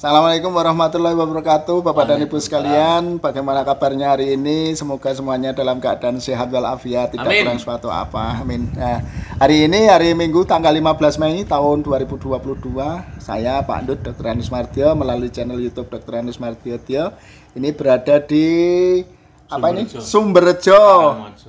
Assalamualaikum warahmatullahi wabarakatuh, Bapak dan Ibu sekalian. Bagaimana kabarnya hari ini? Semoga semuanya dalam keadaan sehat walafiat, tidak Amin. kurang suatu apa. Amin. Nah, hari ini hari Minggu tanggal 15 Mei tahun 2022, saya Pak Andut Dr. Anies Martio melalui channel YouTube Dr. Anies Martio ini berada di apa ini Sumberjo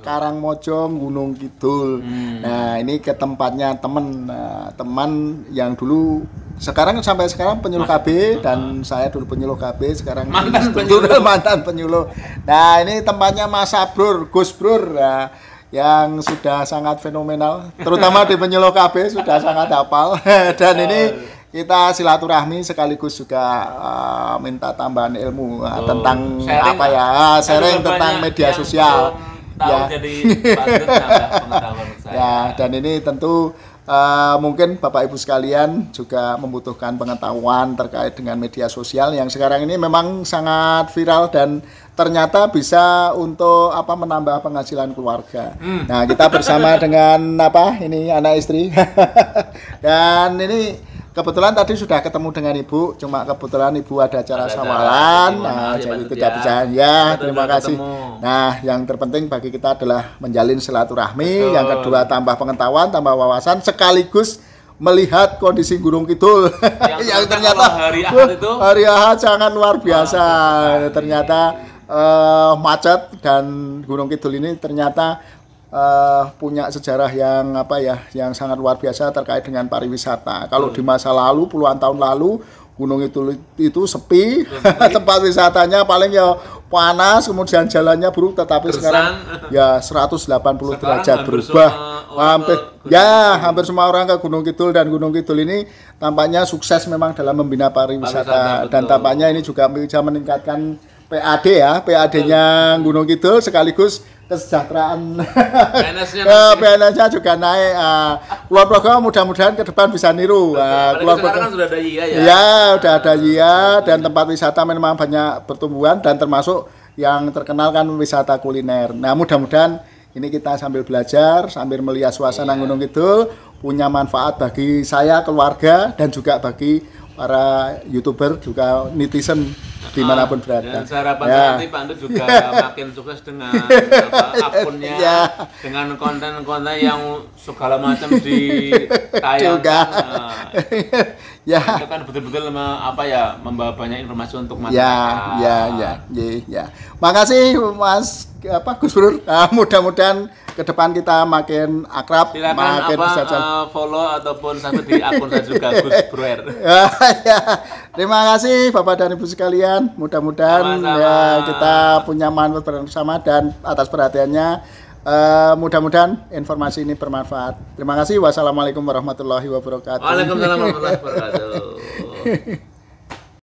Karangmojo Gunung Kidul hmm. nah ini ke tempatnya teman nah, eh, teman yang dulu sekarang sampai sekarang penyuluh KB uh -huh. dan ah. saya dulu penyuluh KB sekarang mantan penyuluh mantan penyuluh nah ini tempatnya Mas Abrur Gus Brur ya yang sudah sangat fenomenal terutama di penyuluh KB sudah sangat hafal dan ini kita silaturahmi sekaligus juga uh, minta tambahan ilmu eh, tentang sharing, apa ya uh, sharing tentang media sosial ya jadi ya dan ini tentu uh, mungkin bapak ibu sekalian juga membutuhkan pengetahuan terkait dengan media sosial yang sekarang ini memang sangat viral dan ternyata bisa untuk apa menambah penghasilan keluarga. Hmm. Nah kita bersama dengan apa ini anak istri dan ini kebetulan tadi sudah ketemu dengan ibu cuma kebetulan ibu ada acara sawalan nah, iya, jadi tidak bisa ya terima kasih nah yang terpenting bagi kita adalah menjalin silaturahmi yang kedua tambah pengetahuan tambah wawasan sekaligus melihat kondisi Gunung Kidul yang, yang ternyata hari Ahad itu hari Ahad sangat luar biasa ternyata uh, macet dan Gunung Kidul ini ternyata uh, punya sejarah yang apa ya yang sangat luar biasa terkait dengan pariwisata. Kalau hmm. di masa lalu puluhan tahun lalu gunung itu itu sepi, tempat wisatanya paling ya panas kemudian jalannya buruk tetapi sekarang ya 180 sekarang derajat berubah hampir ya hampir semua orang ke Gunung Kidul dan Gunung Kidul ini tampaknya sukses memang dalam membina pariwisata, pariwisata dan tampaknya ini juga bisa meningkatkan PAD ya, PAD-nya Gunung Kidul sekaligus kesejahteraan PNS-nya eh, juga naik. Uh, program mudah-mudahan ke depan bisa niru. Uh, program Progo kan sudah ada ya? Iya ya. Ya, sudah ada Iya. dan tempat wisata memang banyak pertumbuhan dan termasuk yang terkenal kan wisata kuliner. Nah, mudah-mudahan ini kita sambil belajar, sambil melihat suasana iya. Gunung Kidul punya manfaat bagi saya, keluarga dan juga bagi para YouTuber juga netizen dimanapun ah, berada. Dan saya harapkan ya. nanti Pak Andu juga makin sukses dengan apa, iya. akunnya, ya. dengan konten-konten yang segala macam ditayangkan. Juga. Nah, ya. Itu kan betul-betul apa ya membawa banyak informasi untuk masyarakat. Ya, ya, ya, ya. ya. Makasih Mas apa Gus Bro. Nah, mudah-mudahan ke depan kita makin akrab, Silakan makin apa, uh, follow ataupun satu di akun saya juga Gus Bro. ya, ya. Terima kasih Bapak dan Ibu sekalian. Mudah-mudahan ya kita punya manfaat bersama dan atas perhatiannya Uh, mudah-mudahan informasi ini bermanfaat. Terima kasih. Wassalamualaikum warahmatullahi wabarakatuh. Waalaikumsalam warahmatullahi wabarakatuh.